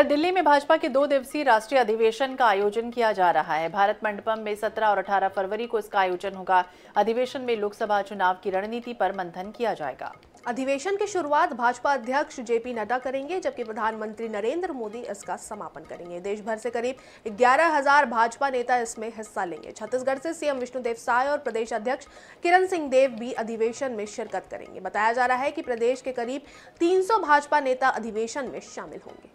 दिल्ली में भाजपा के दो दिवसीय राष्ट्रीय अधिवेशन का आयोजन किया जा रहा है भारत मंडपम में 17 और 18 फरवरी को इसका आयोजन होगा अधिवेशन में लोकसभा चुनाव की रणनीति पर मंथन किया जाएगा अधिवेशन की शुरुआत भाजपा अध्यक्ष जेपी नड्डा करेंगे जबकि प्रधानमंत्री नरेंद्र मोदी इसका समापन करेंगे देश भर से करीब ग्यारह हजार भाजपा नेता इसमें हिस्सा लेंगे छत्तीसगढ़ से सीएम विष्णुदेव साय और प्रदेश अध्यक्ष किरण सिंह देव भी अधिवेशन में शिरकत करेंगे बताया जा रहा है कि प्रदेश के करीब तीन भाजपा नेता अधिवेशन में शामिल होंगे